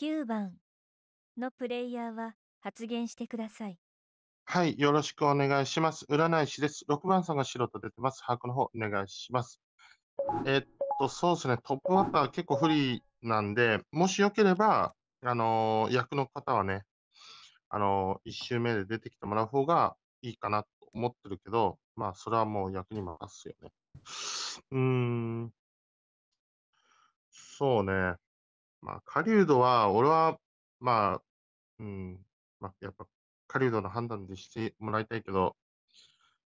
9番のプレイヤーは発言してください。はい、よろしくお願いします。占い師です。6番さんが白と出てます。把握の方お願いします。えっと、そうですね、トップバッター結構不利なんで、もしよければ、あのー、役の方はね、あのー、1周目で出てきてもらう方がいいかなと思ってるけど、まあ、それはもう役に任すよね。うーん、そうね。まあ、狩人は、俺は、まあ、うん、まあ、やっぱ、狩人の判断でしてもらいたいけど、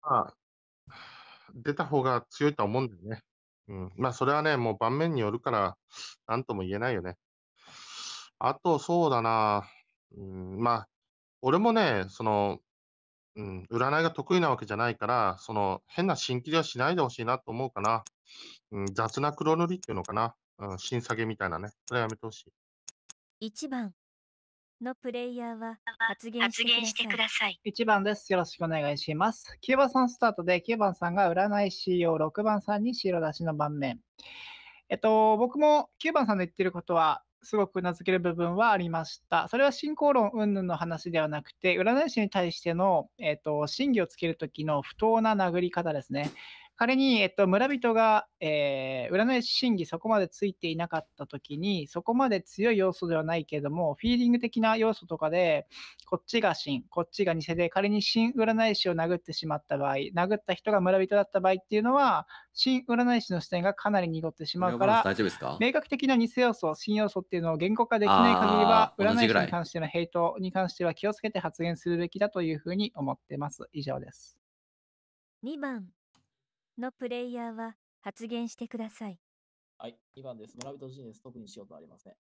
まあ、出た方が強いとは思うんだよね。うん、まあ、それはね、もう盤面によるから、なんとも言えないよね。あと、そうだな、うん、まあ、俺もね、その、うん、占いが得意なわけじゃないから、その変な新規ではしないでほしいなと思うかな。うん、雑な黒塗りっていうのかな。うん、新下げみたいなね。それはやめてほしい。1番のプレイヤーは発言してくくだださい。1番です。よろしくお願いします。9番さんスタートで、9番さんが占い仕様、6番さんに白出しの盤面。えっと、僕も9番さんの言ってることは、すごく名付ける部分はありました。それは進行論云々の話ではなくて、占い師に対しての、えっと、真偽をつけるときの不当な殴り方ですね。仮に、えっと、村人が、えー、占い師審議そこまでついていなかった時に、そこまで強い要素ではないけれども、フィーリング的な要素とかで、こっちが真、こっちが偽で、仮に新占い師を殴ってしまった場合、殴った人が村人だった場合っていうのは、新占い師の視点がかなり濁ってしまうから、明確的な偽要素、新要素っていうのを言語化できない限りは、占い師に関してのヘイトに関しては気をつけて発言するべきだというふうに思ってます。以上です。2番のプレイヤーは発言してください。はい、2番です。村人陣です。特にしようとありません。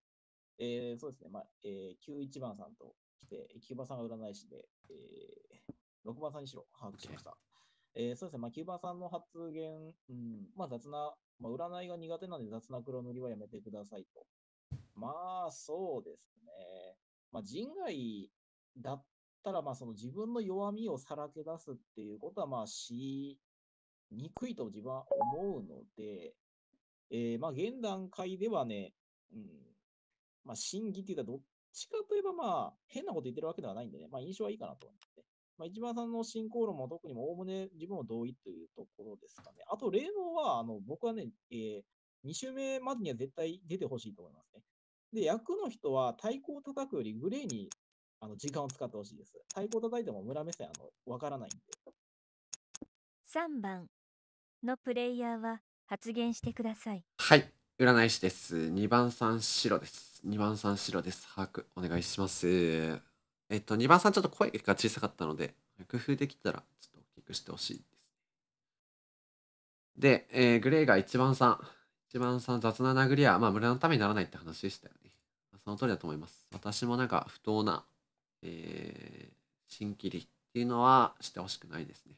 えー、そうですね、まあえー、91番さんと来て、9番さんが占い師で、えー、6番さんにしろ把握しました。えー、そうですね、まあ、9番さんの発言、うんまあ、雑な、まあ、占いが苦手なので雑な黒塗りはやめてくださいと。まあ、そうですね。まあ、人外だったら、まあ、その自分の弱みをさらけ出すっていうことは、まあ、しにくいと自分は思うので、えー、まあ現段階ではね、うんまあ、審議っていうか、どっちかといえば、まあ、変なこと言ってるわけではないんでね、まあ、印象はいいかなと思って、まあ、一番さんの進行論も特におおむね自分も同意というところですかね。あと、例能は、あの僕はね、えー、2週目までには絶対出てほしいと思いますね。で、役の人は太鼓を叩くよりグレーにあの時間を使ってほしいです。太鼓を叩いても村目線あのわからないんで。3番のプレイヤーは発言してください。はい、占い師です。2番さん白です。2番さん白です。把握お願いします。えっと、2番さんちょっと声が小さかったので、工夫できたらちょっと大きくしてほしいです。で、えー、グレーが1番さん。1番さん雑な殴りは、まあ無駄のためにならないって話でしたよね。その通りだと思います。私もなんか不当な、えー、新規りっていうのはしてほしくないですね。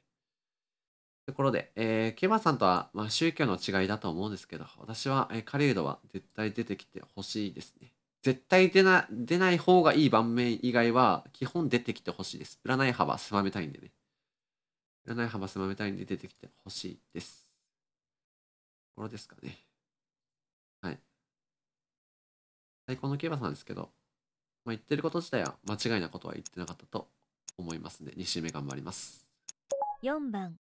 ところで、えー、ケバマさんとは、まあ、宗教の違いだと思うんですけど、私は、えー、ウドは絶対出てきてほしいですね。絶対出な出ない方がいい盤面以外は、基本出てきてほしいです。占い幅狭めたいんでね。占い幅狭めたいんで出てきてほしいです。ところですかね。はい。最高のケバさんですけど、まあ、言ってること自体は間違いなことは言ってなかったと思いますね。2周目頑張ります。4番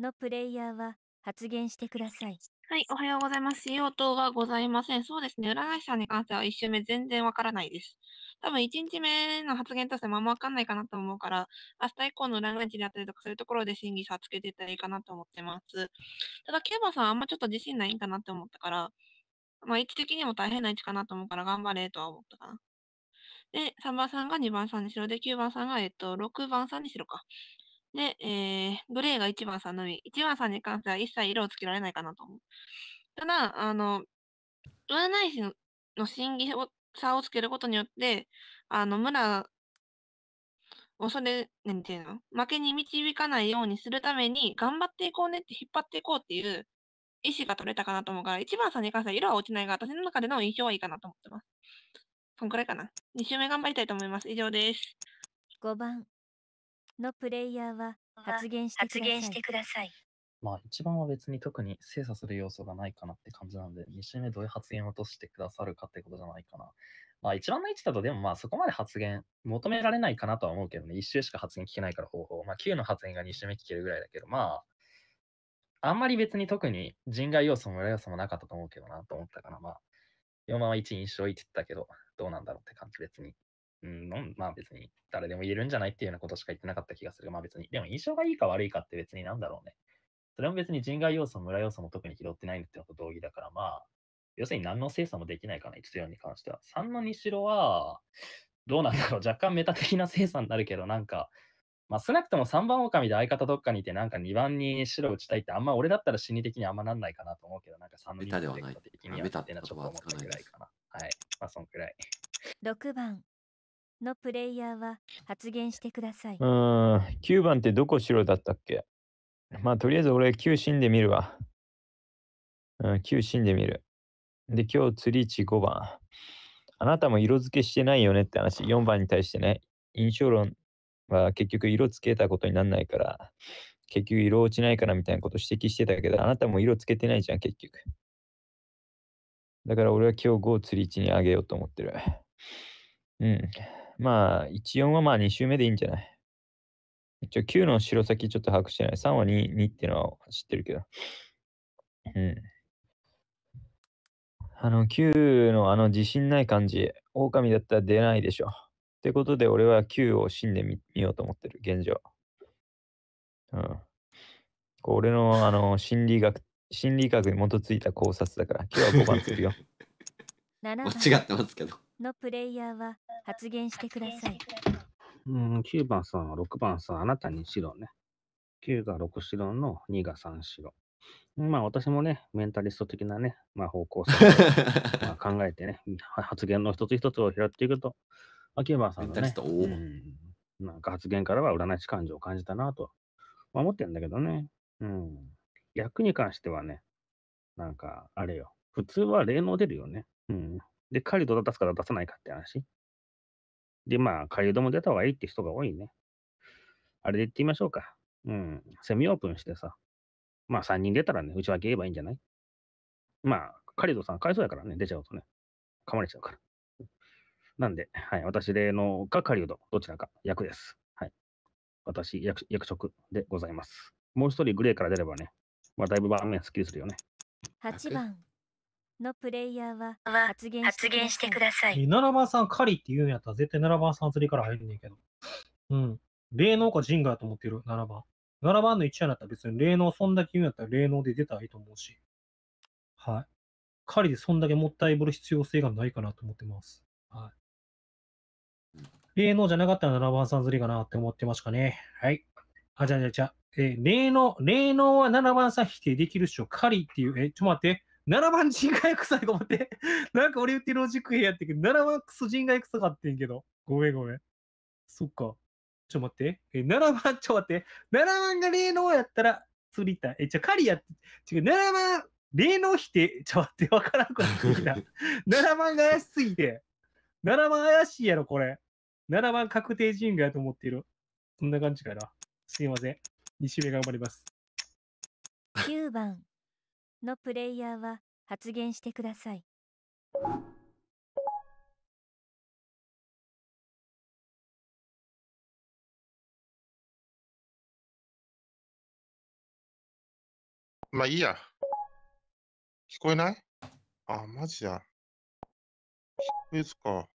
のプレイヤーは発言してください。はい、おはようございます。用途はございません。そうですね。占い師さんに関しては一周目全然わからないです。多分一日目の発言としてもあんまわかんないかなと思うから、明日以降の占い師であったりとかそういうところで審議差つけていったらいいかなと思ってます。ただ、ケイバさんあんまちょっと自信ないんかなって思ったから、まあ位置的にも大変な位置かなと思うから頑張れとは思ったかな。で、3番さんが2番さんにしろで、9番さんが、えっと、6番さんにしろか。で、えー、グレーが1番さんのみ。1番さんに関しては一切色をつけられないかなと思う。ただ、あの、占い師の審議を差をつけることによって、あの、村をそれ、なんていうの負けに導かないようにするために、頑張っていこうねって引っ張っていこうっていう意思が取れたかなと思うから、1番さんに関しては色は落ちないが、私の中での印象はいいかなと思ってます。こんくらいかな。2周目頑張りたいと思います。以上です。5番、のプレイヤーは発言してください。まあ、一番は別に特に精査する要素がないかなって感じなので、2週目どういう発言を落としてくださるかってことじゃないかな。まあ、一番の位置だと、でもまあ、そこまで発言、求められないかなとは思うけどね、1週しか発言聞けないから方法。まあ、9の発言が2週目聞けるぐらいだけど、まあ、あんまり別に特に人外要素も裏要素もなかったと思うけどなと思ったから、まあ、4番は1印象いってたけど、どうなんだろうって感じ、別に。うん、まあ別に誰でも言えるんじゃないっていうようなことしか言ってなかった気がするまあ別に、でも印象がいいか悪いかって別になんだろうね。それも別に人外要素、村要素も特に拾ってないのってのと同義だからまあ、要するに何の精査もできないかな、1と4に関しては。3の2しろは、どうなんだろう、若干メタ的な精査になるけど、なんか、まあ少なくとも3番狼で相方どっかにいて、なんか2番に白打ちたいって、あんま俺だったら心理的にあんまなんないかなと思うけど、なんか3のにしろタはっていうのはちょっと思ったぐらいかな。はい。まあそんくらい。6番のプレイヤーは発言してください。うん、9番ってどこ白だったっけまあ、とりあえず俺9死んでみるわ。うん、9死んでみる。で、今日釣り値5番。あなたも色付けしてないよねって話、4番に対してね、印象論は結局色付けたことにならないから、結局色落ちないからみたいなこと指摘してたけど、あなたも色つけてないじゃん、結局。だから俺は今日5を釣り1にあげようと思ってる。うん。まあ、1、4はまあ2周目でいいんじゃない一応9の白先ちょっと把握してない。3は 2, 2っていうのは知ってるけど。うん。あの9のあの自信ない感じ、狼だったら出ないでしょ。ってことで俺は9を死んでみようと思ってる、現状。うん。こ俺のあの心理学、心理学に基づいた考察だから、9は5番するよ。間違ってますけど。のプレイヤーは発言してください。うん、9番さんは6番さん、あなたに白ね。9が6白の2が3白。まあ私もね、メンタリスト的なね、まあ、方向性を まあ考えてね、発言の一つ一つを拾っていくと、秋番さんのね、うん、なんか発言からは占い師感情を感じたなと、思ってるんだけどね、うん。役に関してはね、なんかあれよ、普通は霊能出るよね。うん、で、狩人を出すか出さないかって話。で、まあ、狩人も出た方がいいって人が多いね。あれで言ってみましょうか。うん。セミオープンしてさ。まあ、3人出たらね、内訳言えばいいんじゃないまあ、狩人さん、買わいそうやからね、出ちゃうとね。噛まれちゃうから。なんで、はい、私、例のか狩人、どちらか役です。はい。私、役役職でございます。もう一人グレーから出ればね、まあ、だいぶ場面スッキリするよね。8番。のプレイヤーは発言してください。7番さん、狩りって言うんやったら絶対7番さん釣りから入るねんけど。うん。霊能か人外やと思ってる、7番。7番の1やなったら別に霊能、そんだけ言うんやったら霊能で出たらいいと思うし。はい。狩りでそんだけもったいぶる必要性がないかなと思ってます。はい。霊能じゃなかったら7番さん釣りかなって思ってますかね。はい。あ、じゃあじゃあじゃあ。えー、霊能、霊能は7番さん否定できるっしょ。狩りっていう、え、ちょっと待って。7番人外臭いと思って。なんか俺言ってロジック変やってけど、7番クソ人外臭かってんけど。ごめんごめん。そっか。ちょ待って。え、7番、ちょ待って。7番が霊能やったら釣りたい。え、ちゃ狩りやって、違う、7番、霊能否定、ちょ待って、わからんくなってきた。7 番が怪しすぎて。7番怪しいやろ、これ。7番確定人外やと思ってる。そんな感じかな。すいません。2周目頑張ります。9番。のプレイヤーは発言してください。まあいいや。聞こえないあ、マジや。聞こえずか。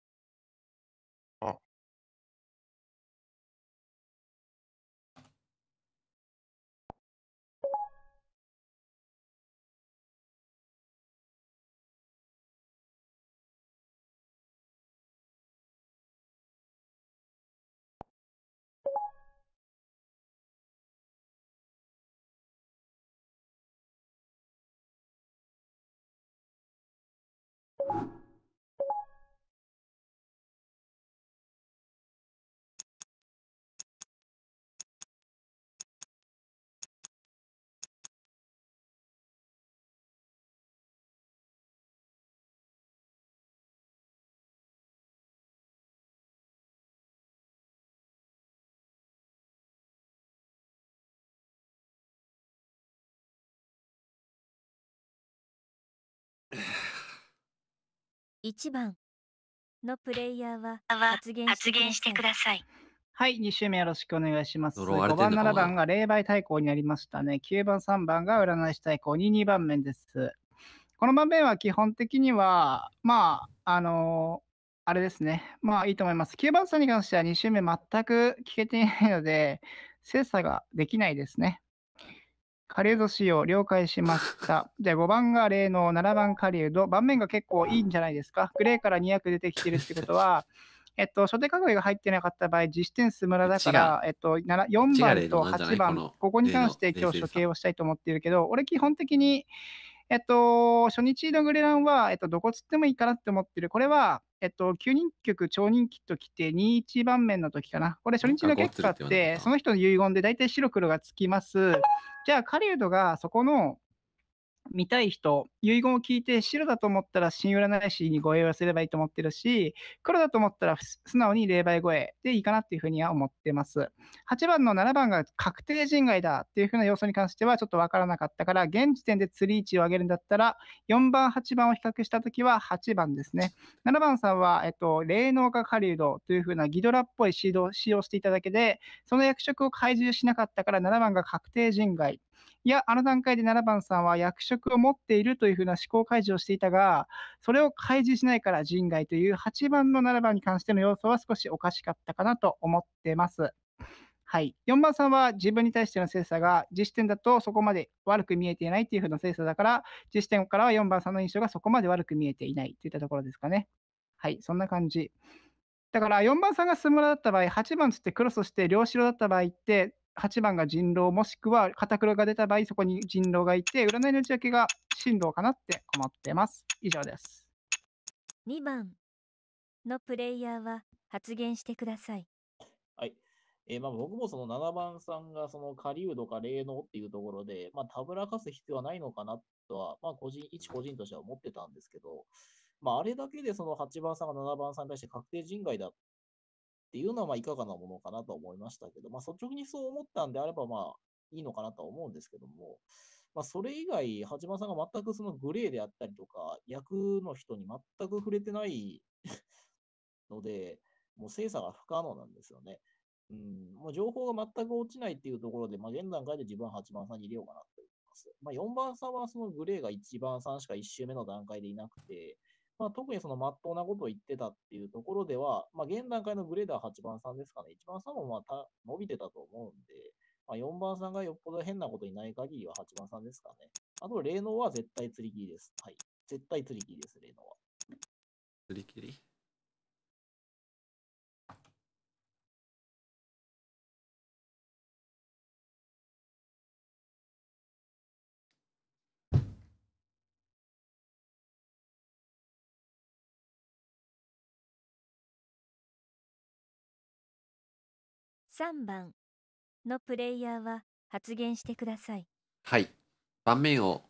1番のプレイヤーは発言してください。はい、2周目よろしくお願いします。5番、7番が霊媒対抗になりましたね。9番、3番が占い師対抗に2番目です。この場面は基本的には、まあ、あのー、あれですね。まあいいと思います。9番さんに関しては2周目全く聞けていないので、精査ができないですね。狩人使用了解しました。じゃあ5番が例の7番狩人。盤面が結構いいんじゃないですか。グレーから2役出てきてるってことは、えっと、初手角が入ってなかった場合、実点数村だから、えっと、4番と8番、ここに関して今日処刑をしたいと思っているけど、俺基本的に、えっと、初日のグレランは、えっと、どこつってもいいかなって思ってる。これは、えっと、9人局超人気ときて、21番目の時かな。これ初日の結果って、その人の遺言で大体白黒がつきます。じゃあ、狩人がそこの、見たい人、遺言を聞いて白だと思ったら新占い師にご用意すればいいと思ってるし、黒だと思ったら素直に霊媒声でいいかなっていうふうには思ってます。8番の7番が確定人外だっていうふうな要素に関してはちょっとわからなかったから、現時点で釣り位置を上げるんだったら、4番、8番を比較したときは8番ですね。7番さんは、えっと、霊能化狩人というふうなギドラっぽいシードを使用していただけで、その役職を懐柔しなかったから7番が確定人外。いや、あの段階で7番さんは役職を持っているというふうな思考開示をしていたが、それを開示しないから人外という8番の7番に関しての要素は少しおかしかったかなと思ってます。はい、4番さんは自分に対しての精査が実点だとそこまで悪く見えていないというふうな精査だから、実点からは4番さんの印象がそこまで悪く見えていないといったところですかね。はい、そんな感じ。だから4番さんがスムラだった場合、8番つってクロスして両白だった場合って、8番が人狼、もしくは片黒が出た場合、そこに人狼がいて、占いの打ち明けが進路かなって思ってます。以上です。2番のプレイヤーは発言してください。はい。えー、まあ僕もその7番さんがその狩人か霊能っていうところで、まあ、たぶらかす必要はないのかなとは、まあ、個人、一個人としては思ってたんですけど、まあ、あれだけでその8番さんが7番さんに対して確定人外だっっていうのは、まあ、いかがなものかなと思いましたけど、まあ、率直にそう思ったんであれば、まあ、いいのかなとは思うんですけども、まあ、それ以外、八幡さんが全くそのグレーであったりとか、役の人に全く触れてない ので、もう精査が不可能なんですよね。うん、もう情報が全く落ちないっていうところで、まあ、現段階で自分は8番さんに入れようかなと思います。まあ、4番さんはそのグレーが1番さんしか1周目の段階でいなくて、まあ、特にその真っ当なことを言ってたっていうところでは、まあ、現段階のグレーダー8番さんですかね、1番さんもまた伸びてたと思うんで、まあ、4番さんがよっぽど変なことにない限りは8番さんですかね。あと、霊能は絶対釣り切りです。はい。絶対釣り切りです、霊能は。釣り切り3番のプレイヤーは発言してください。はい。盤面を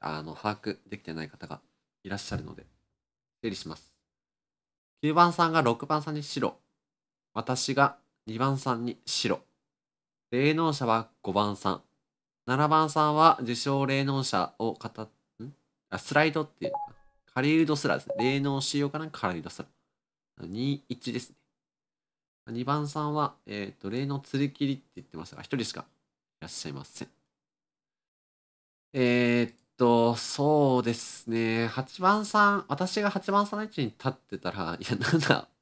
あの把握できてない方がいらっしゃるので、整理します。9番さんが6番さんに白。私が2番さんに白。霊能者は5番さん。7番さんは自称霊能者を語っ、んあ、スライドっていうのかカリウドスラですね。霊能しようかなカリウドスラ。2、1ですね。2番さんは、えっ、ー、と、例の釣り切りって言ってましたが、1人しかいらっしゃいません。えー、っと、そうですね。8番さん、私が8番さんの位置に立ってたら、いや、7、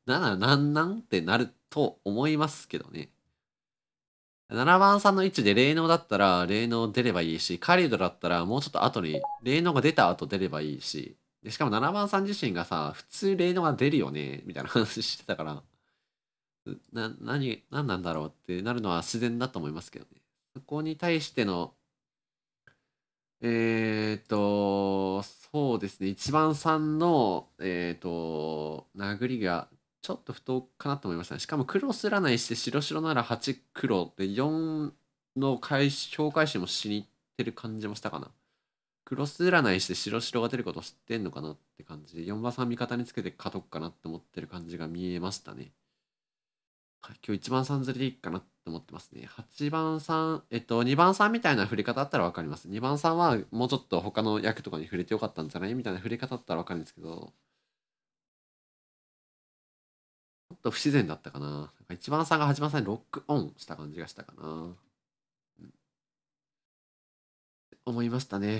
7、なんなんってなると思いますけどね。7番さんの位置で霊能だったら霊能出ればいいし、カ狩ドだったらもうちょっと後に霊能が出た後出ればいいし、でしかも7番さん自身がさ、普通霊能が出るよね、みたいな話してたから、な何何なんだろうってなるのは自然だと思いますけどねそこに対してのえっ、とそうですね一番さんのえっ、と殴りがちょっと不当かなと思いましたねしかも黒すらないして白白なら8黒で4の回紹介集もしに行ってる感じもしたかな黒すらないして白白が出ることを知ってんのかなって感じで4番さん味方につけて勝とうかなって思ってる感じが見えましたね今日1番さん釣りでいいかなって思ってますね。8番さん、えっと、2番さんみたいな振り方あったら分かります。2番さんはもうちょっと他の役とかに触れてよかったんじゃないみたいな振り方あったら分かるんですけど、ちょっと不自然だったかな。なんか1番さんが8番さんにロックオンした感じがしたかな。うん、思いましたね。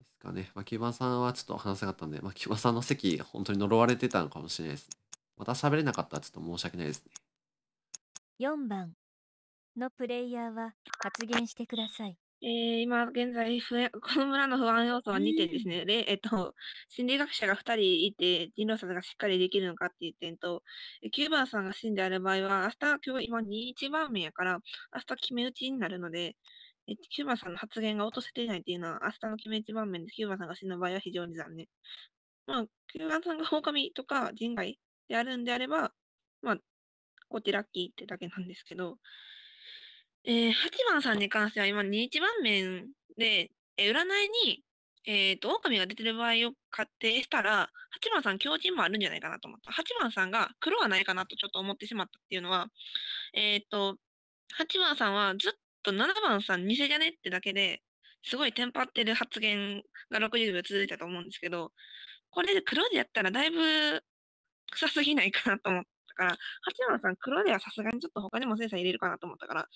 ですかね。まあ、番さんはちょっと話せなかったんで、まあ、番さんの席、本当に呪われてたのかもしれないですね。また喋れなかったらちょっと申し訳ないですね。4番のプレイヤーは発言してください。えー、今現在この村の不安要素は2点ですね。で、えっと、心理学者が2人いて、人狼さんがしっかりできるのかっていう点と、9番さんが死んである場合は、明日、今日、今21番目やから、明日決め打ちになるので、え9番さんの発言が落とせてないっていうのは、明日の決め打ち番面で9番さんが死んだ場合は非常に残念。まあ、9番さんが狼とか人外であるんであれば、まあ、こっちラッキーってだけなんですけど、えー、8番さんに関しては今21番面で、えー、占いに、えー、と、狼が出てる場合を仮定したら、8番さん強靭もあるんじゃないかなと思った。8番さんが黒はないかなとちょっと思ってしまったっていうのは、えー、と、8番さんはずっと7番さん偽じゃねってだけで、すごいテンパってる発言が60秒続いたと思うんですけど、これで黒でやったらだいぶ臭すぎないかなと思ったから、8番さん黒ではさすがにちょっと他にもセンサー入れるかなと思ったから、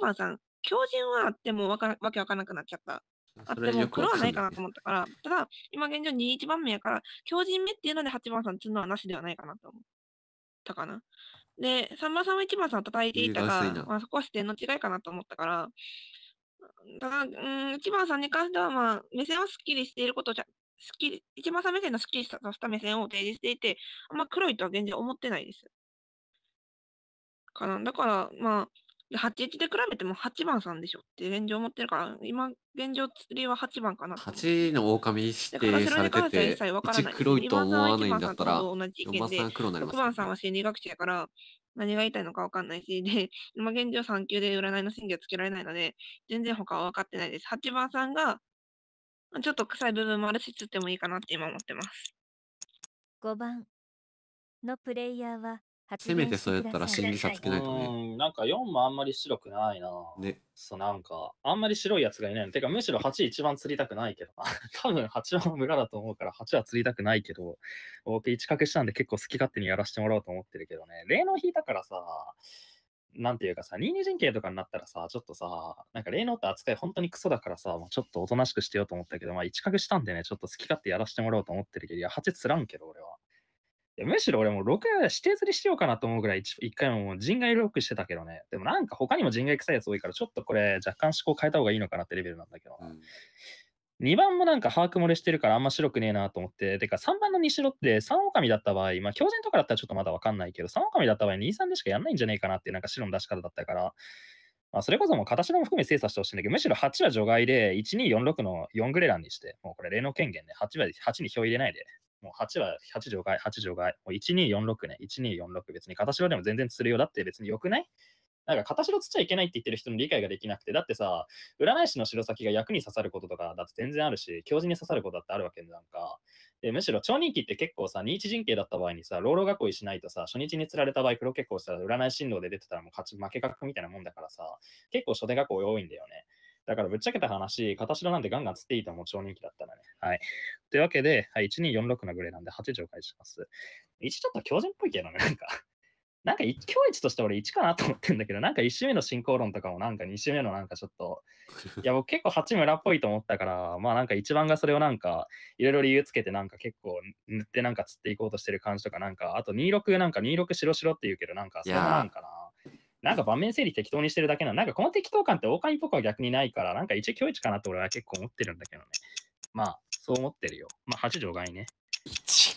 8番さん強靭はあってもわかわけわからなくなっちゃった。あっても黒はないかなと思ったから、ただ今現状21番目やから、強靭目っていうので8番さんつうのはなしではないかなと思ったかな。で、3番さんは1番さんを叩いていたが、まあ、そこは視点の違いかなと思ったから、だから、うん、1番さんに関しては、まあ、目線はすっきりしていることじゃスッキリ、一番目線のスッキリとした目線を提示していて、あんま黒いとは全然思ってないです。かな。だから、まあ、8-1で比べても8番さんでしょって現状思ってるから、今、現状釣りは8番かな。8の狼指定されてて、1黒いと思わないんだったら、4番さん黒になります、6番さんは心理学者やから、何が言いたいのか分かんないし、で、今現状3級で占いの審議はつけられないので、全然他は分かってないです。8番さんがちょっと臭い部分もあるし、つってもいいかなって今思ってます。5番のプレイヤーはせめてそうやったら審議差つけないとね。なんか4もあんまり白くないな。ね。そうなんか、あんまり白いやつがいないの。てかむしろ8一番釣りたくないけどな。多分8は無駄だと思うから8は釣りたくないけど、僕1掛けしたんで結構好き勝手にやらせてもらおうと思ってるけどね。例の引いたからさ、なんていうかさ、任意人形とかになったらさ、ちょっとさ、なんか霊能って扱い本当にクソだからさ、もうちょっとおとなしくしてようと思ったけど、まあ一角したんでね、ちょっと好き勝手やらせてもらおうと思ってるけど、いや、蜂つらんけど、俺は。いやむしろ俺も6指定釣りしようかなと思うぐらい一一回も人外ロックしてたけどね。でもなんか他にも人外臭いやつ多いから、ちょっとこれ若干思考変えた方がいいのかなってレベルなんだけど。うん2番もなんか把握漏れしてるからあんま白くねえなと思って、てか3番の西ロって3狼だった場合、まあ、狂人とかだったらちょっとまだわかんないけど、3狼だった場合、23でしかやんないんじゃねえかなっていうなんか白の出し方だったから、まあ、それこそもう形も含め精査してほしいんだけど、むしろ8は除外で、1246の4グレランにして、もうこれ例の権限ね、8は8に票入れないで、もう8は8除外、8除外、もう1246ね、1246別に形はでも全然釣るよだって別に良くないなんか片白つっちゃいけないって言ってる人の理解ができなくて、だってさ、占い師の白先が役に刺さることとかだって全然あるし、教授に刺さることだってあるわけなんか。で、むしろ超人気って結構さ、認知人陣形だった場合にさ、老老囲いしないとさ、初日に釣られた場合、黒結構したら占い振動で出てたらもう勝ち負け確みたいなもんだからさ、結構初手学校多いんだよね。だからぶっちゃけた話、片白なんてガンガン釣っていいともう超人気だったらね。はい。というわけで、はい、1246のグレーなんで8時を返します。1ちょっと狂人っぽいけどね、なんかなんか一教一として俺1かなと思ってんだけど、なんか1周目の進行論とかもなんか2周目のなんかちょっと、いや僕結構八村っぽいと思ったから、まあなんか一番がそれをなんかいろいろ理由つけてなんか結構塗ってなんか釣っていこうとしてる感じとかなんか、あと26なんか26白白って言うけどなんかそうなんかな。なんか場面整理適当にしてるだけなの。なんかこの適当感って大谷っぽくは逆にないから、なんか一教一かなって俺は結構思ってるんだけどね。まあそう思ってるよ。まあ8条外ね。1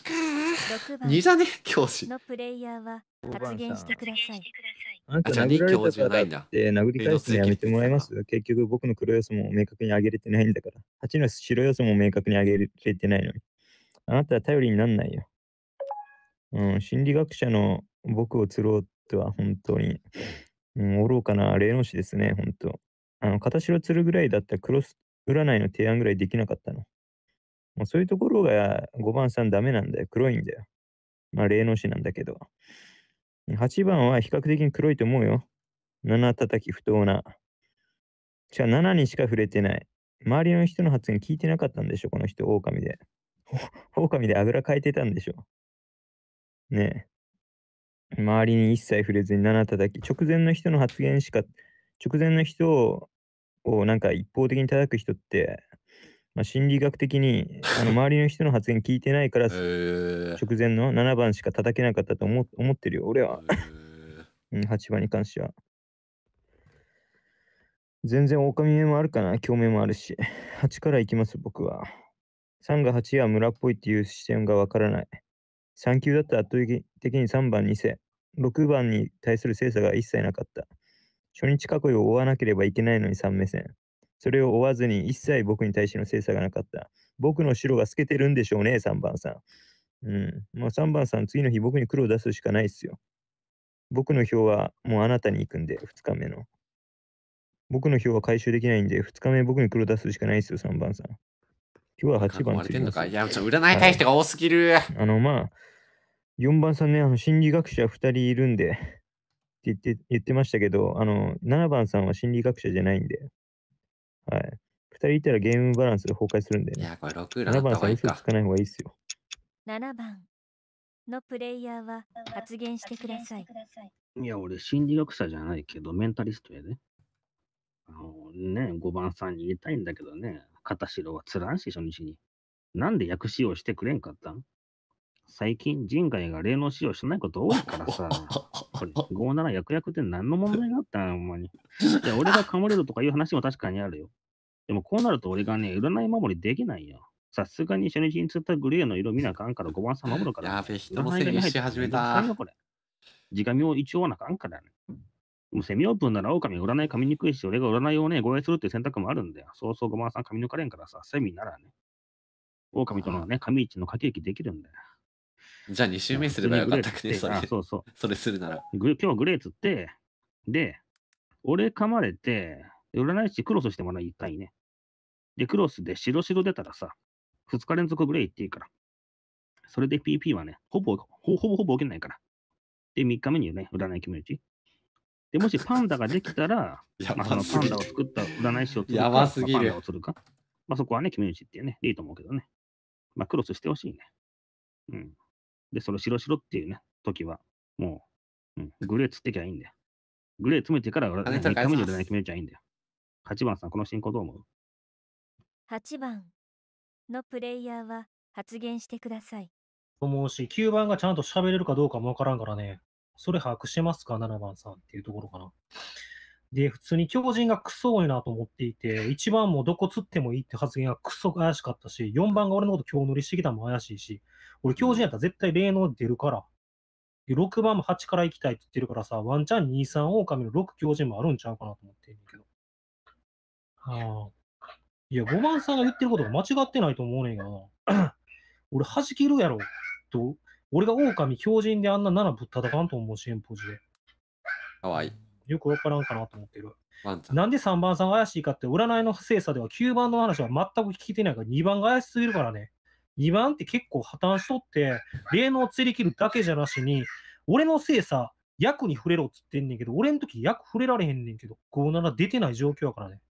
二じゃね教師のプレイヤーは発言してください。あんた殴られたかって殴り返すのやめてもらいます結局僕の黒要素も明確に上げれてないんだから。8の白要素も明確に上げれてないのに。あなたは頼りにならないよ。うん、心理学者の僕を釣ろうとは本当に、うん、愚かな霊能師ですね、本当。あの、片白釣るぐらいだったらクロス占いの提案ぐらいできなかったの。もうそういうところが5番さんダメなんだよ。黒いんだよ。まあ、霊能師なんだけど。8番は比較的に黒いと思うよ。7叩き不当な。じゃあ7にしか触れてない。周りの人の発言聞いてなかったんでしょ、この人、狼で。狼であぐらかいてたんでしょ。ねえ。周りに一切触れずに7叩き、直前の人の発言しか、直前の人をなんか一方的に叩く人って、まあ、心理学的に あの周りの人の発言聞いてないからえー、直前の7番しか叩けなかったと思思ってるよ俺は、えー、うん、8番に関しては全然狼目もあるかな共鳴もあるし8からいきます僕は3が8や村っぽいっていう視点がわからない3級だったら圧倒的に3番にせ6番に対する精査が一切なかった初日過去を追わなければいけないのに3目線それを追わずに一切僕に対しての精査がなかった。僕の白が透けてるんでしょうね、3番さん。うん。もう3番さん、次の日僕に黒を出すしかないっすよ。僕の票はもうあなたに行くんで、2日目の。僕の票は回収できないんで、2日目僕に黒を出すしかないっすよ、3番さん。今日は8番釣ります。いや、ちょ、占いたい人が多すぎる。はい、あの、まあ、4番さんね、あの心理学者2人いるんで、って言って言ってましたけど、あの、7番さんは心理学者じゃないんで、はい。2人いたらゲームバランスが崩壊するんで、いね。や、これ6だ7った番がつ。かない方がいいですよ。7番のプレイヤーは発言してください。いや、俺、心理学者じゃないけど、メンタリストやで。あのね、5番さんに入れたいんだけどね、片白はつらんし、初日に。なんで役使用してくれんかったん最近人外が霊能使用してないこと多いからさ、これ、57役役って何の問題があったのほんまに。いや、俺がかまれるとかいう話も確かにあるよ。でもこうなると俺がね、占い守りできないよ。さすがに初日に釣ったグレーの色見なあかんから5番さん守るから。やべ、人のせいにし始めた。これ。地紙を一応なあかんからね。もうセミオープンなら狼占い噛みにくいし、俺が占いをね、護衛するっていう選択もあるんだよ。そうそう5番さん噛み抜かれんからさ、セミならね。狼とのね、神市の駆け引きできるんだよ。じゃあ2周目すればよかったくね、それ。そうそう。それするなら。今日グレーつって、で、俺噛まれて、占い師クロスしてもらいたいね。で、クロスで白白出たらさ、2日連続グレー行っていいから。それで PP はね、ほぼ、ほほぼほぼ起きないから。で、3日目にね、占い決め打ち。で、もしパンダができたら、まあ、そのパンダを作った占い師を作るか、まあ、パンダをするか。まあ、そこはね、決め打ちっていうね、いいと思うけどね。まあ、クロスしてほしいね。うん。で、その白白っていうね、時は、もう、うん、グレー釣ってきゃいいんだよ。グレー詰めてから、俺、3日目の占決めちゃいいんだよ。8番さん、この進行どう思う ?8 番のプレイヤーは発言してください。と思うし、9番がちゃんと喋れるかどうかもわからんからね、それ把握してますか、7番さんっていうところかな。で、普通に強人がクソ多いなと思っていて、1 番もどこ釣ってもいいって発言がクソ怪しかったし、4番が俺のこと強乗りしてきたのも怪しいし、俺強人やったら絶対霊能出るから。六6番も8から行きたいって言ってるからさ、ワンチャン2、3狼の6強人もあるんちゃうかなと思ってんけど。ああ。いや、5番さんが言ってることが間違ってないと思うねんがな。俺弾けるやろ、と。俺が狼強人であんな7ぶったたかんと思うし、遠ポジで。かわいい。よくわからんかなと思ってる。なんで3番さんが怪しいかって、占いの精査では9番の話は全く聞いてないから、2番が怪しすぎるからね。2番って結構破綻しとって、霊能を釣り切るだけじゃなしに、俺の精査、役に触れろっつってんねんけど、俺の時役触れられへんねんけど、57出てない状況やからね。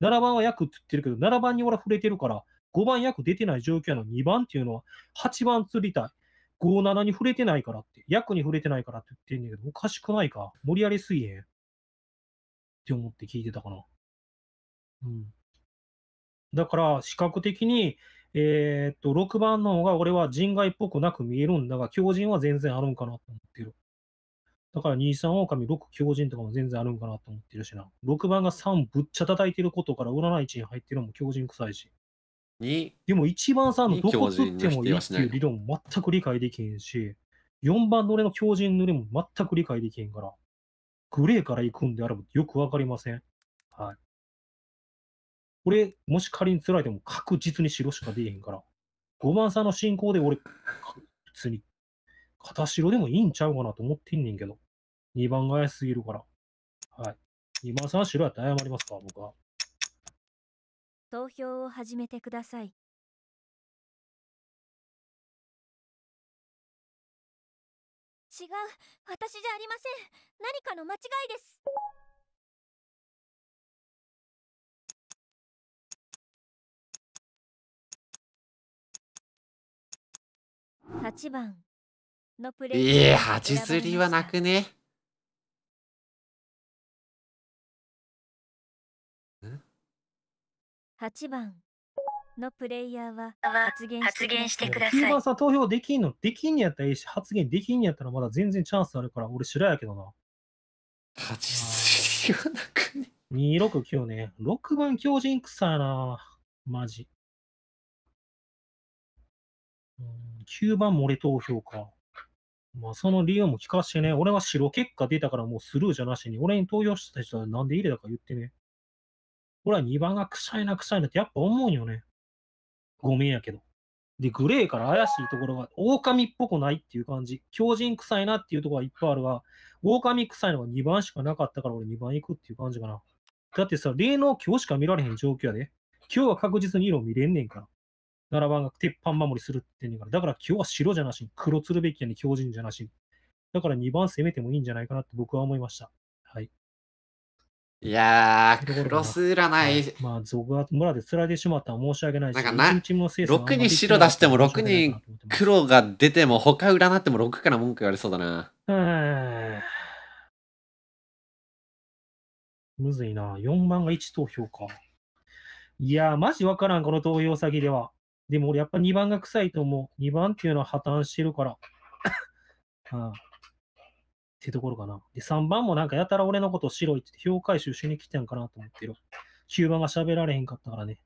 7番は役って言ってるけど、7番に俺は触れてるから、5番役出てない状況やの2番っていうのは、8番釣りたい。57に触れてないからって、役に触れてないからって言ってんねんけど、おかしくないか。無理やりすぎへん。って思って聞いてたかな。うん。だから、視覚的に、えー、っと、6番の方が俺は人外っぽくなく見えるんだが、狂人は全然あるんかなと思ってる。だから23狼6狂人とかも全然あるんかなと思ってるしな。6番が3ぶっちゃ叩いてることから占い地に入ってるのも狂人臭いし。でも1番さんのどこ食ってもいいっていう理論も全く理解できへんし、4番の俺の狂人塗りも全く理解できへんから。グレーから行くんであればよくわかりません。はい。俺、もし仮に辛いれても確実に白しか出えへんから、5番さんの進行で俺、別に、片白でもいいんちゃうかなと思ってんねんけど、2番が怪しすぎるから。はい。2番さんは白やったら謝りますか、僕は。投票を始めてください。違う私じゃありません何かの間違いです8番いえ8釣りはなくね8番のプレイヤーは発言してください。キーバーさん投票できんのできんやったらいいし、発言できんやったらまだ全然チャンスあるから、俺知らやけどな。勝ち筋はなくね。269ね。6番強くさやな。マジ。9番漏れ投票か。まあ、その理由も聞かしてね。俺は白結果出たからもうスルーじゃなしに、俺に投票した人はなんで入れたか言ってね。俺は2番がくさいなくさいなってやっぱ思うよね。ごめんやけど。で、グレーから怪しいところが、狼っぽくないっていう感じ。狂人臭いなっていうところがいっぱいあるが、狼臭いのが2番しかなかったから俺2番行くっていう感じかな。だってさ、霊能今日しか見られへん状況やで。今日は確実に色見れんねんから。7番が鉄板守りするってんねんから。だから今日は白じゃなしに、黒鶴べきやに、ね、狂人じゃなしに。だから2番攻めてもいいんじゃないかなって僕は思いました。いやー、クロス占い。まあ、ゾは村で釣られてしまったら申し訳ないし、なんか何、6人白出しても6人黒が出ても、他占っても6から文句言われそうだな。うん。むずいな。4番が1投票か。いやー、マジわからん、この投票先では。でも俺やっぱ2番が臭いと思う。2番っていうのは破綻してるから。あ あってところかな。で、3番もなんかやたら俺のことを白いって評回収しに来てんかなと思ってる。9番が喋られへんかったからね。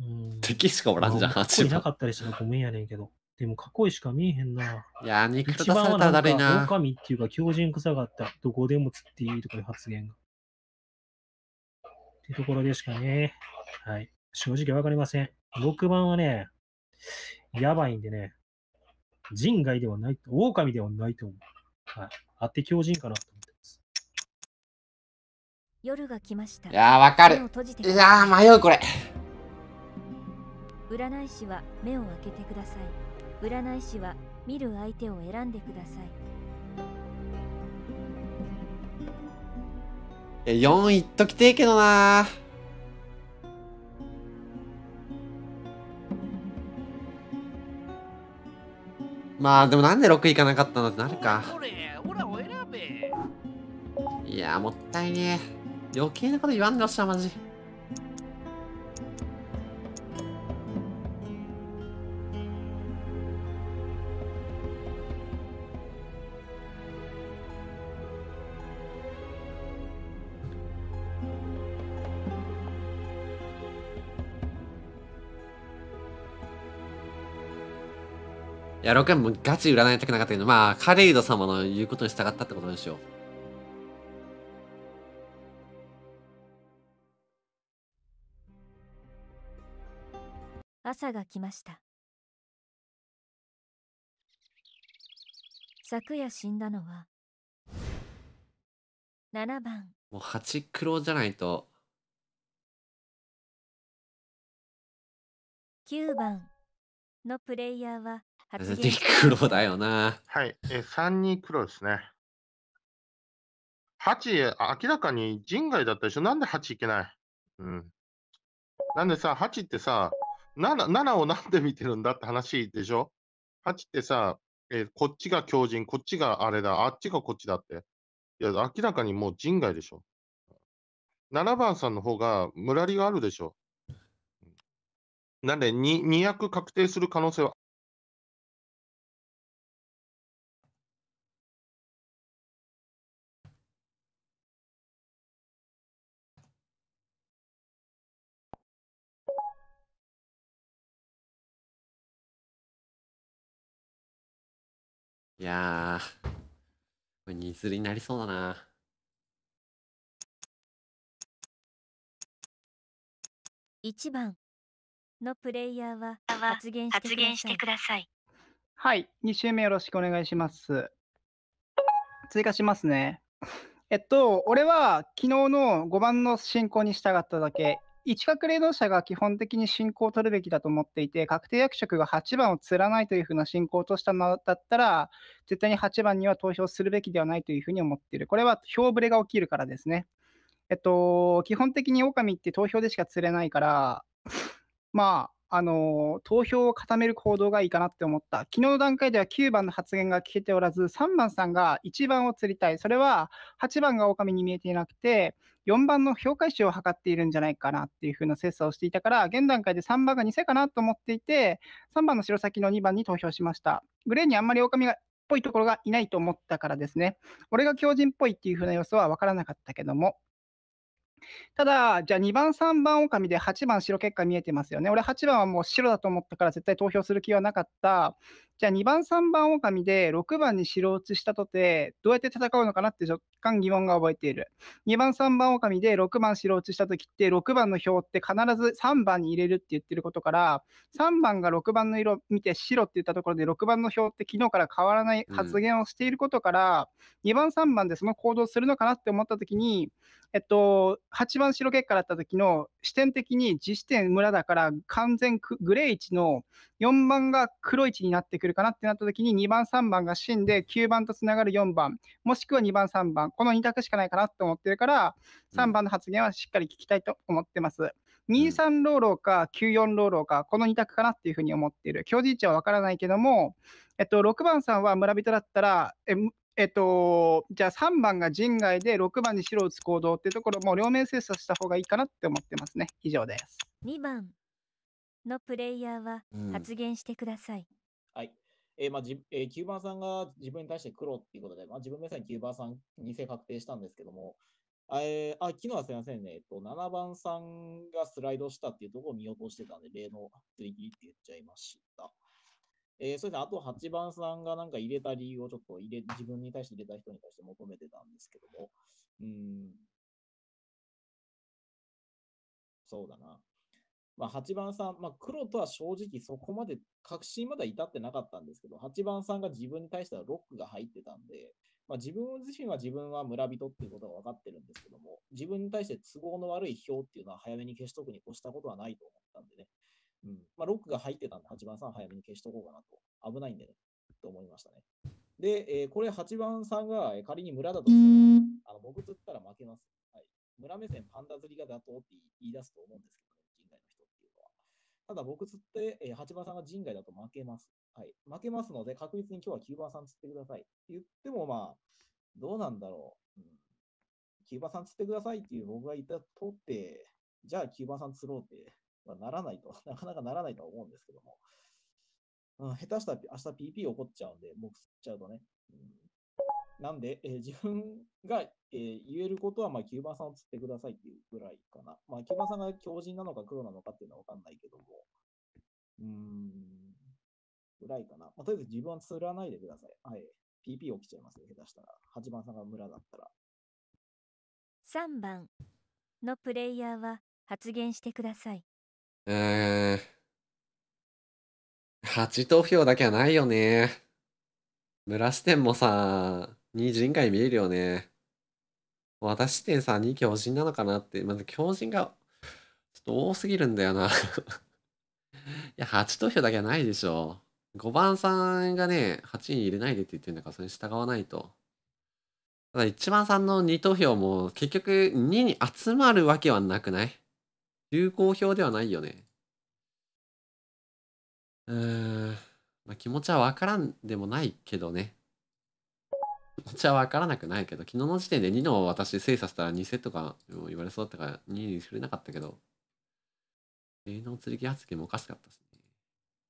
うん。敵しかおらんじゃん、8番。いなかったりしたらごめんやねんけど。でもかっこいいしか見えへんな。いやー、肉出されただるいな。狼っていうか狂人臭かった。どこでもつっていいとかいう発言が。ってところでしかね。はい。正直わかりません。6番はね、やばいんでね。人外ではない、狼ではないと思う。はい。あって狂人かなと思ってます。夜が来ました。いやー、わかる。いやー、迷う、これ。占い師は目を開けてください。占い師は見る相手を選んでください。え、4いっときてえけどなー。まあでもなんで6位いかなかったのってなるかいやもったいねえ余計なこと言わんでほしいマジや、6もガチ占いたくなかったけど、まあ、カレイド様の言うことに従ったってことでしょう。朝が来ました昨夜死んだのは7番もう8黒じゃないと9番のプレイヤーは黒だよな。はい。え三3に黒ですね。8、明らかに人外だったでしょなんで8いけないうん。なんでさ、8ってさ、7, 七をなんで見てるんだって話でしょ ?8 ってさ、えー、こっちが狂人、こっちがあれだ、あっちがこっちだって。いや、明らかにもう人外でしょ。7番さんの方がムラリがあるでしょ。なんで2、2役確定する可能性はいやー、これ2釣りになりそうだな。1番のプレイヤーは発言してください。はい、2周目よろしくお願いします。追加しますね。えっと、俺は昨日の5番の進行に従っただけ、一閣霊能者が基本的に信仰を取るべきだと思っていて、確定役職が8番を釣らないというふうな信仰としたのだったら、絶対に8番には投票するべきではないというふうに思っている。これは票ぶれが起きるからですね。えっと、基本的に狼って投票でしか釣れないから、まあ、あの、投票を固める行動がいいかなって思った。昨日の段階では9番の発言が聞けておらず、3番さんが1番を釣りたい。それは8番が狼に見えていなくて、4番の評価値を図っているんじゃないかなっていうふうな精査をしていたから、現段階で3番が偽かなと思っていて、3番の白先の2番に投票しました。グレーにあんまり狼がぽいところがいないと思ったからですね。俺が狂人っぽいっていうふうな要素は分からなかったけども、ただ、じゃあ2番、3番、狼で8番、白結果見えてますよね。俺、8番はもう白だと思ったから絶対投票する気はなかった。じゃあ2番、3番、狼で6番に白打ちしたとて、どうやって戦うのかなって若干疑問が覚えている。2番、3番、狼で6番、白打ちしたときって、6番の表って必ず3番に入れるって言ってることから、3番が6番の色見て白って言ったところで、6番の表って昨日から変わらない発言をしていることから、2番、3番でその行動するのかなって思ったときに、えっと、8番白結果だった時の視点的に実視点村だから完全グレー位置の4番が黒位置になってくるかなってなった時に2番3番が死んで9番とつながる4番もしくは2番3番この2択しかないかなと思ってるから3番の発言はしっかり聞きたいと思ってます。23ローローか94ローローかこの2択かなっていうふうに思っている。表示位置はわからないけども、えっと、6番さんは村人だったら、ええっと、じゃあ3番が陣外で6番に白を打つ行動っていうところも両面精査した方がいいかなって思ってますね。以上です。2番のプレイヤーは発言してください。うん、はい。えー、まあじえー、9番さんが自分に対して黒っていうことで、まあ、自分目線9番さん2世確定したんですけども、えー、あ昨日はすみませんね、えっと、7番さんがスライドしたっていうところを見落としてたんで、例のツイギって言っちゃいました。えー、それであと8番さんがなんか入れた理由をちょっと入れ自分に対して入れた人に対して求めてたんですけども、うん、そうだな。まあ、8番さん、まあ、黒とは正直そこまで確信まだ至ってなかったんですけど、8番さんが自分に対してはロックが入ってたんで、まあ、自分自身は自分は村人っていうことが分かってるんですけども、自分に対して都合の悪い票っていうのは早めに消しとくに越したことはないと思ったんでね、うん。まあ、ロックが入ってたんで、8番さん早めに消しとこうかなと。危ないんでね、と思いましたね。で、えー、これ8番さんが仮に村だとしたら、あの僕釣ったら負けます。はい。村目線パンダ釣りが妥当って言い出すと思うんですけど、ね、人外の人っていうのは。ただ僕釣って、えー、8番さんが人外だと負けます。はい。負けますので、確実に今日は9番さん釣ってください。って言っても、まあ、どうなんだろう。うん、9番さん釣ってくださいっていう僕が言ったとって、じゃあ9番さん釣ろうってまあ、ならないと、なかなかならないと思うんですけども、うん、下手したら明日 PP 起こっちゃうんで、僕吸っちゃうとね。うん、なんで、えー、自分が、えー、言えることは、まあ、9番さんを釣ってくださいっていうぐらいかな。まあ、9番さんが強靭なのか黒なのかっていうのは分かんないけども、うん、ぐらいかな。まあ、とりあえず自分は釣らないでください。はい。PP 起きちゃいます下手したら。8番さんが村だったら。3番のプレイヤーは発言してください。うーん。8投票だけはないよね。村支店もさ、2人外見えるよね。私視点さ、2強人なのかなって。まず強人が、ちょっと多すぎるんだよな いや、8投票だけはないでしょ。5番さんがね、8位に入れないでって言ってるんだから、それに従わないと。ただ1番さんの2投票も結局2に集まるわけはなくない流行表ではないよね。うーん、まあ、気持ちはわからんでもないけどね。気持ちはわからなくないけど、昨日の時点で2の私精査したら2セットか言われそうだったから2に触れなかったけど、霊能釣り切り発言もおかしかったしね。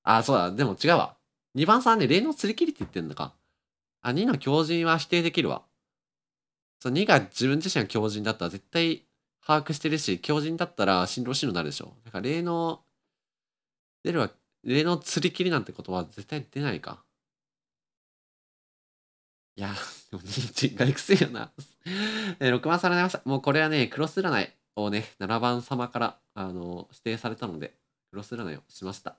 あ、そうだ、でも違うわ。2番さんね、霊能釣り切りって言ってんのか。あ、2の強人は否定できるわ。その2が自分自身が強人だったら絶対把握してるし、強靭だったら新郎新郎になるでしょ。だから例の、出るわ、例の釣り切りなんてことは絶対出ないか。いや、でも人参がいくせよな。え6番さりました。もうこれはね、クロス占いをね、7番様から、あの、指定されたので、クロス占いをしました。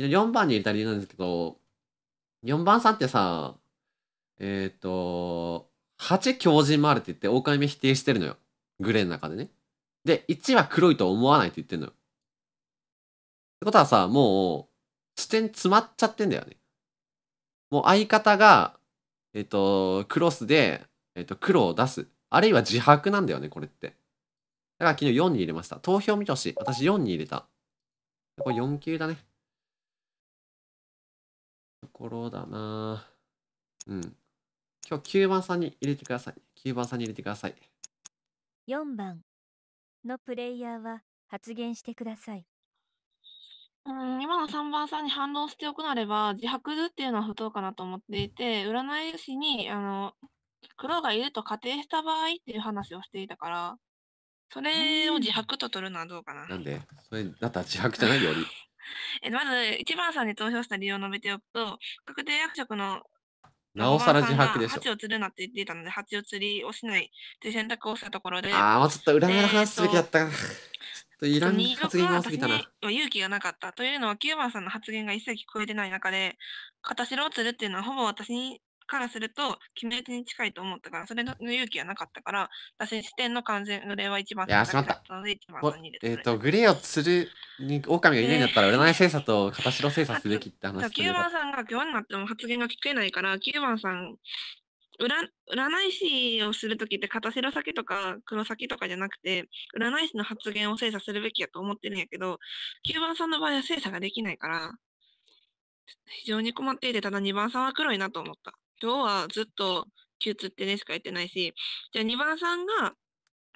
4番に入れた理由なんですけど、4番さんってさ、えっ、ー、と、8強靭もあるって言って、狼否定してるのよ。グレーの中でね。で、1は黒いと思わないって言ってんのよ。ってことはさ、もう、視点詰まっちゃってんだよね。もう相方が、えっ、と、クロスで、えっ、と、黒を出す。あるいは自白なんだよね、これって。だから昨日4に入れました。投票見てほしい。私4に入れた。これ4級だね。ところだなうん。今日9番さんに入れてください。9番さんに入れてください。4番。のプレイヤーは発言してください。うん、今の3番さんに反論しておくなれば、自白図っていうのは不当かなと思っていて、占い師に、あの、黒がいると仮定した場合っていう話をしていたから、それを自白と取るのはどうかな。なんでそれだったら自白じゃないより。えまず1番さんに投票した理由を述べておくと確定役職のなおさら自白でしょ。蜂を釣るなって言ってたので、蜂を釣りをしないという選択をしたところで。ああ、ちょっと裏側話すべきだった。といらん発言が多すぎたな。勇気がなかった。というのは、9番さんの発言が一切聞こえてない中で、片白を釣るっていうのは、ほぼ私にからすると、決め手に近いと思ったから、それの勇気はなかったから、私、視点の完全グレーは一番いや、しまった。えっ、と、グレーを釣るに、狼がいないんだったら、占い精査と片白精査すべきって話す9番さんが今日になっても発言が聞けないから、9番さん、占占い師をするときって片白先とか黒先とかじゃなくて占い師の発言を精査するべきやと思ってるんやけど9番さんの場合は精査ができないから非常に困っていてただ2番さんは黒いなと思った今日はずっと Q2 ってねしか言ってないし、じゃあ2番さんが、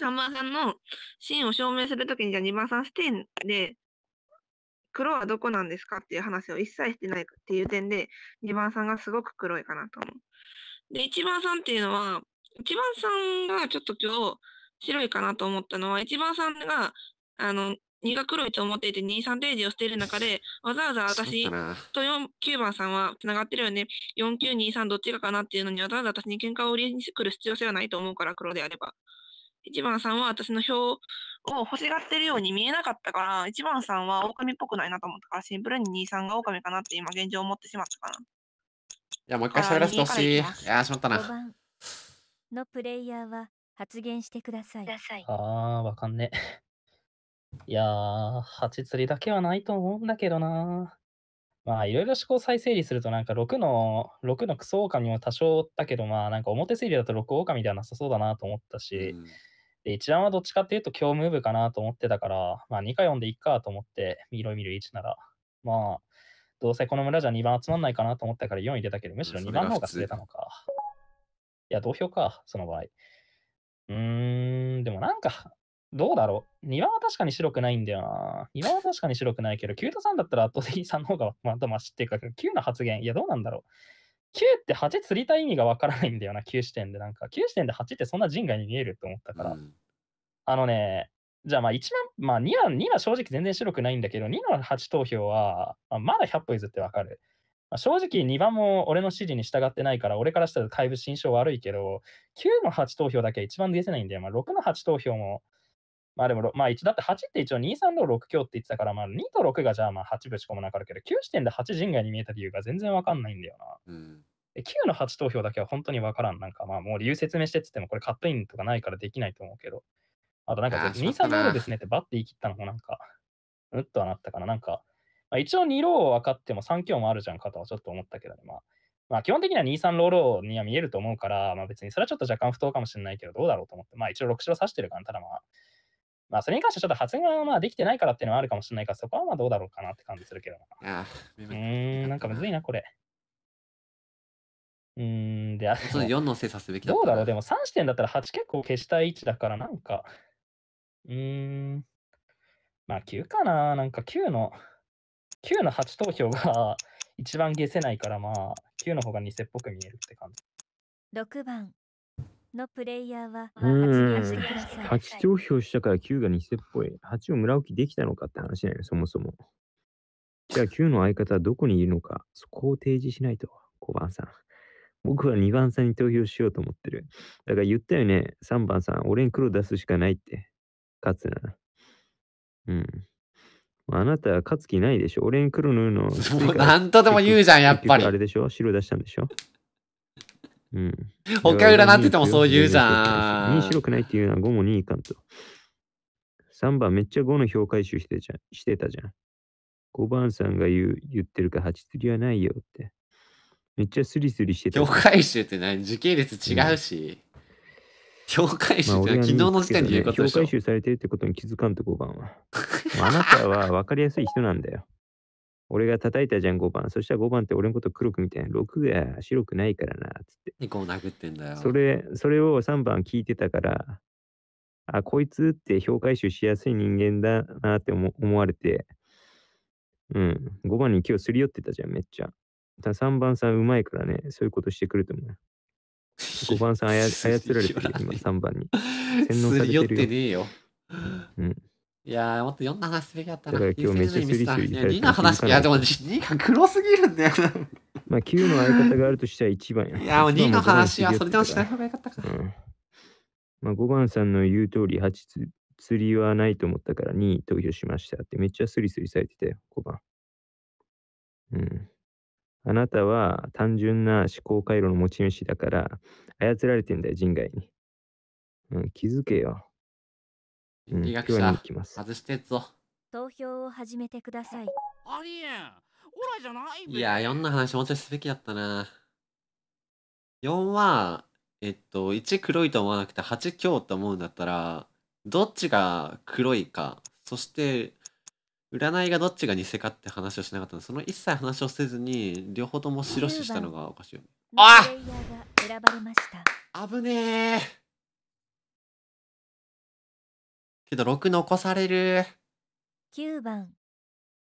3番さんの芯を証明するときに、じゃあ2番さん視点で、黒はどこなんですかっていう話を一切してないっていう点で、2番さんがすごく黒いかなと思う。で、1番さんっていうのは、1番さんがちょっと今日白いかなと思ったのは、1番さんが、あの、荷が黒いと思っていて2、3ページをしている中で、わざわざ私と9番さんは繋がってるよね。4923どっちがかなっていうのにわざわざ私に喧嘩を売りに来る必要性はないと思うから、黒であれば。1番さんは私の票を欲しがってるように見えなかったから、1番さんは狼っぽくないなと思ったから、シンプルに23が狼かなって今現状思ってしまったかな。いや、もう一回喋らせてほしい。いや、しまったな。のプレイヤーは発言してください。ああ、わかんねえ。いやー、八釣りだけはないと思うんだけどな。まあ、いろいろ試行再整理すると、なんか6の、ソのクソ狼も多少だけど、まあ、なんか表整理だと6狼ではなさそうだなと思ったし、うん、で一覧はどっちかっていうと強ムーブかなと思ってたから、まあ、2か4でいっかと思って、見ろ見る1なら、まあ、どうせこの村じゃ2番集まんないかなと思ったから4入れたけど、むしろ2番の方が捨てたのか。いや、同票か、その場合。うーん、でもなんか、どうだろう庭は確かに白くないんだよな。庭は確かに白くないけど、9と3だったら圧倒的にんの方がまだマシっていうか、9の発言、いや、どうなんだろう。9って8釣りたい意味がわからないんだよな、9視点で。なんか、9視点で8ってそんな人外に見えると思ったから。あのね、じゃあまあ1まあ2は、2は正直全然白くないんだけど、2の8投票は、まだ100歩譲ってわかる。まあ、正直2番も俺の指示に従ってないから、俺からしたら怪物心象悪いけど、9の8投票だけは一番出せないんだよ。まあ、6の8投票も、まあでも、まあ1だって8って一応2、3の6強って言ってたから、まあ2と6がじゃあまあ8ぶし込むなかるけど、9時点で8人外に見えた理由が全然わかんないんだよな。うん9の8投票だけは本当にわからん。なんかまあもう理由説明してって言ってもこれカットインとかないからできないと思うけど。あとなんか230ですねってバッて言い切ったのもなんか、うっとはなったかな。なんか、まあ、一応2ローわかっても3強もあるじゃんかとはちょっと思ったけどね。まあ、まあ、基本的には23ローローには見えると思うから、まあ別にそれはちょっと若干不当かもしれないけどどうだろうと思って、まあ一応6勝指してるから、ただまあまあ、それに関してはちょっと発言がまあできてないからっていうのはあるかもしれないから、そこはまあどうだろうかなって感じするけどな。ああ、うん、なんかむずいな、これ。うん、で、あと4の精査すべきだどうだろう、でも3視点だったら8結構消したい位置だから、なんか、うん、まあ9かな、なんか9の、9の8投票が一番消せないから、まあ9の方が偽っぽく見えるって感じ。6番、のプレイヤーは8し投票したから9が偽っぽい。8を村置きできたのかって話なのよ、そもそも。じゃあ9の相方はどこにいるのか、そこを提示しないと、5番さん。僕は2番さんに投票しようと思ってる。だから言ったよね、3番さん、俺に黒出すしかないって。勝つな。うん。あなたは勝つ気ないでしょ。俺に黒のの。何とでも言うじゃん、やっぱり。あれでしょ白出したんでしょうん。他裏なっててもそう言うじゃん。面白くないっていうのは5も2かんと。3番めっちゃ5の評価集してじゃしてたじゃん。5番さんが言う言ってるか8釣りはないよって。めっちゃスリスリしてた。評価集って何時系列違うし。評価集ってのは昨日の時点で言うことでしょ。評価集されてるってことに気づかんと5番は。あなたは分かりやすい人なんだよ。俺が叩いたじゃん5番。そしたら5番って俺のこと黒く見て6が白くないからな、つって。2個殴ってんだよ。それ、それを3番聞いてたから、あ、こいつって評価収しやすい人間だなって思われて、うん、5番に今日すり寄ってたじゃん、めっちゃ。だ3番さんうまいからね、そういうことしてくると思う。5番さん 操られてる、今3番に。洗脳されてるよ。すり寄ってねえよ。うん。いやもっと4の話すべきだったな。だから今日めっちゃスリスリされ2の話、いやでも2が黒すぎるんだよまあ9の相方があるとしたら1番や。いやもう2の話はそれでもしない方がよかったか。うん、まあ5番さんの言う通り8つ釣りはないと思ったから2位投票しましたってめっちゃスリスリされてたよ、5番。うん。あなたは単純な思考回路の持ち主だから操られてんだよ、人外に。うん、気づけよ。心理学者、うん、外してっぞ。投票を始めてください。ありえん。オラじゃないいや、4の話もちろんすべきだったな。4は、えっと、1黒いと思わなくて8強と思うんだったら、どっちが黒いか、そして占いがどっちが偽かって話をしなかったのその一切話をせずに両方とも白ししたのがおかしいよねああ危ねえけど6残される。9番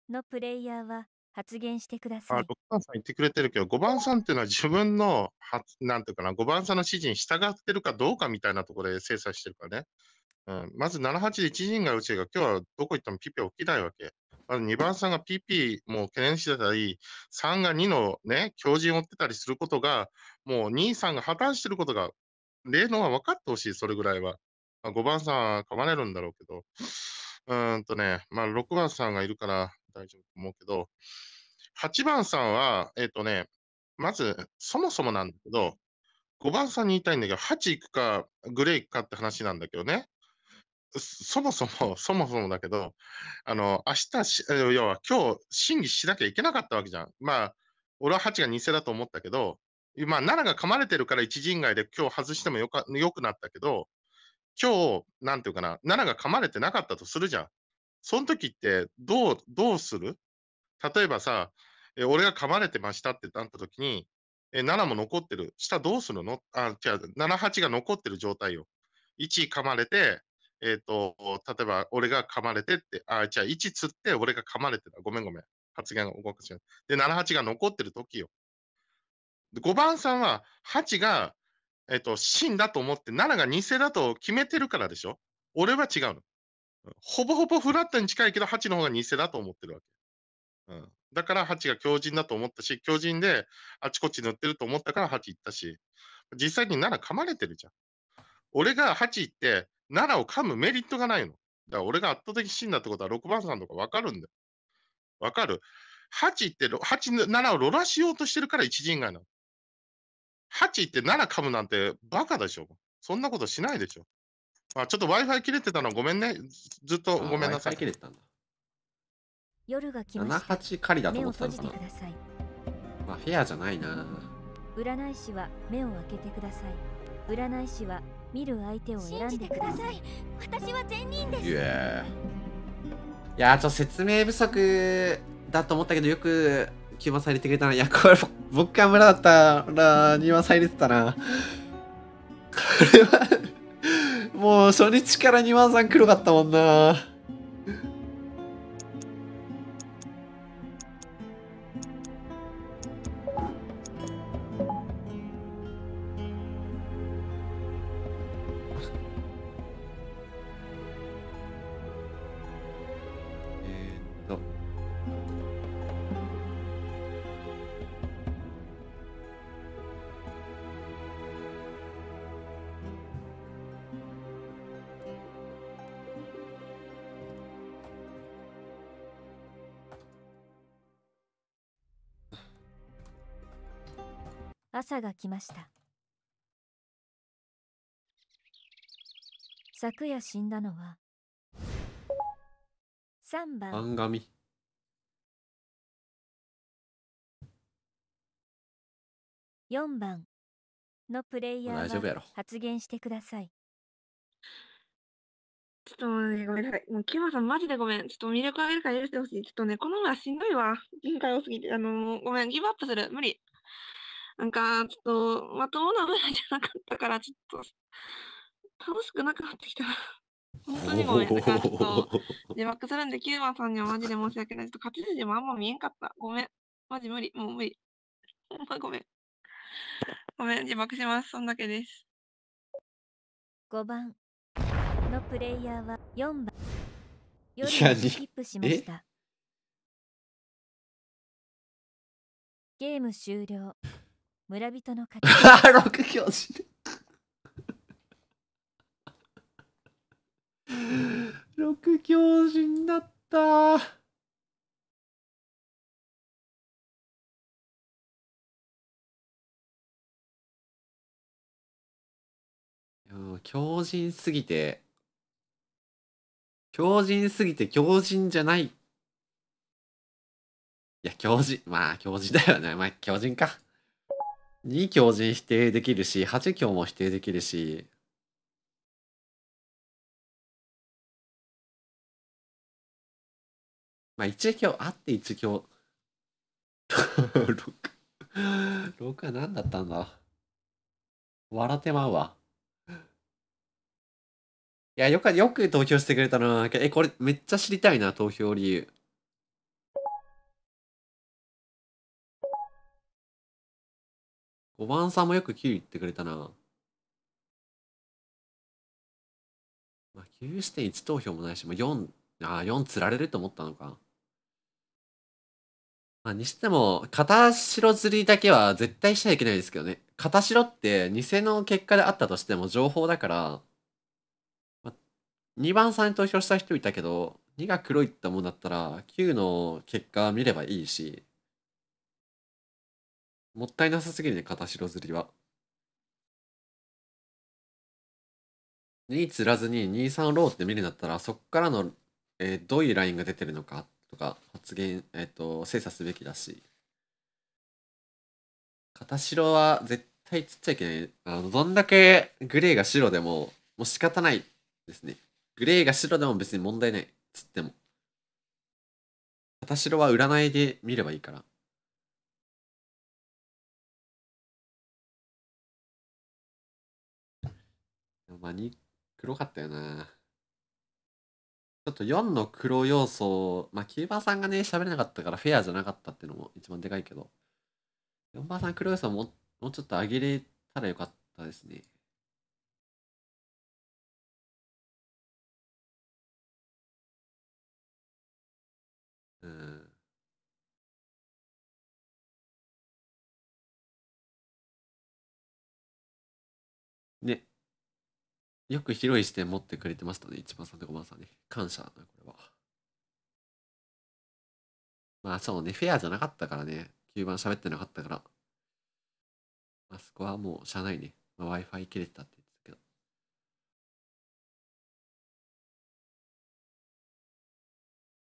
のプレイヤーは発言してください。あ、6番さん言ってくれてるけど、5番さんっていうのは自分の、はてうかな、5番さんの指示に従ってるかどうかみたいなところで精査してるからね。うん、まず78で1人がうちが、今日はどこ行っても PP 起きないわけ。まず2番さんが PP もう懸念してたり、3が2のね、強靭を追ってたりすることが、もう2、3が破綻してることが、例のは分かってほしい、それぐらいは。まあ、5番さんは噛まれるんだろうけど、うーんとね、まあ、6番さんがいるから大丈夫と思うけど、8番さんは、えっ、ー、とね、まず、そもそもなんだけど、5番さんに言いたいんだけど、8行くか、グレー行くかって話なんだけどね。そもそも、そもそもだけど、あの、明日、要は今日審議しなきゃいけなかったわけじゃん。まあ、俺は8が偽だと思ったけど、まあ、7が噛まれてるから一人外で今日外してもよかよくなったけど、今日、なんていうかな、7が噛まれてなかったとするじゃん。その時って、どう、どうする例えばさ、え俺が噛まれてましたってなった時に、え7も残ってる。下どうするのあ、違う、7、8が残ってる状態よ。1噛まれて、えっ、ー、と、例えば俺が噛まれてって、あ、じゃあ、1釣って俺が噛まれてた。ごめんごめん。発言が動かしない。で、7、8が残ってる時よ。5番さんは、8がえっと、真だと思って、7が偽だと決めてるからでしょ俺は違うの。ほぼほぼフラットに近いけど、8の方が偽だと思ってるわけ。うん。だから8が強靭だと思ったし、強靭であちこち塗ってると思ったから8行ったし、実際に7噛まれてるじゃん。俺が8行って、7を噛むメリットがないの。だから俺が圧倒的真だってことは6番さんとかわかるんだよ。わかる ?8 って、奈7をロラしようとしてるから一人外なの。8って7噛むなんてバカでしょ。そんなことしないでしょ。あ、ちょっと Wi-Fi 切れてたのごめんね。ずっとごめんなさい。切れてた夜が来78狩りだと思ってたのさい。まあ、フェアじゃないな。占い師は目を開けてください。占い師は見る相手を選んでください。私は善人です。いやー、ちょっと説明不足だと思ったけど、よくキューバされてくれたな。いや、これ、僕が村だったら、庭されてたな。これはもう初日から庭さん黒かったもんな。朝が来ました昨夜死んだのは3番番4番のプレイヤーは発言してくださいちょっと待って、ごめんなさい。もう、キマさん、マジでごめん。ちょっと魅力上げるから許してほしい。ちょっとね、このはしんどいわ。限界多すぎて。あのー、ごめん、ギブアップする。無理。なんか、ちょっと、まともなぐらいじゃなかったから、ちょっと、楽しくなくなってきた。本当にごめん。だかちょっと、字幕するんで、キューバさんにはマジで申し訳ない。ちょっと、勝ち筋もあんま見えんかった。ごめん。マジ無理。もう無理。ほんまごめん。ごめん、字幕します。そんだけです。5番のプレイヤーは4番。夜にスキップしました。ゲーム終了。村人の家庭6拍六教師になった強靭すぎて強靭すぎて強靭じゃないいや強靭まあ強靭だよねまあ強靭か2強人否定できるし8強も否定できるしまあ1強あって1強 6, 6は何だったんだ笑ってまうわいやよくよく投票してくれたなえこれめっちゃ知りたいな投票理由5番さんもよく9言ってくれたな。まあ、9して1投票もないし、まあ、4、ああ、4釣られると思ったのか。まあ、にしても、片白釣りだけは絶対しちゃいけないですけどね。片白って偽の結果であったとしても情報だから、まあ、2番さんに投票した人いたけど、2が黒いってもんだったら、9の結果見ればいいし、もったいなさすぎるね、片白釣りは。2釣らずに2、3ローって見るんだったら、そこからの、えー、どういうラインが出てるのかとか、発言、えっ、ー、と、精査すべきだし。片白は絶対釣っちゃいけない。あの、どんだけグレーが白でも、もう仕方ないですね。グレーが白でも別に問題ない。釣っても。片白は占いで見ればいいから。マニ黒かったよな。ちょっと4の黒要素、まあ、キーパーさんがね、喋れなかったからフェアじゃなかったっていうのも一番でかいけど、4番さん黒要素ももうちょっと上げれたらよかったですね。うん。よく広い視点持ってくれてましたね、1番さんと5番さんね。感謝だな、これは。まあそうね、フェアじゃなかったからね。9番喋ってなかったから。あそこはもう、しゃあないね。まあ、Wi-Fi 切れてたって。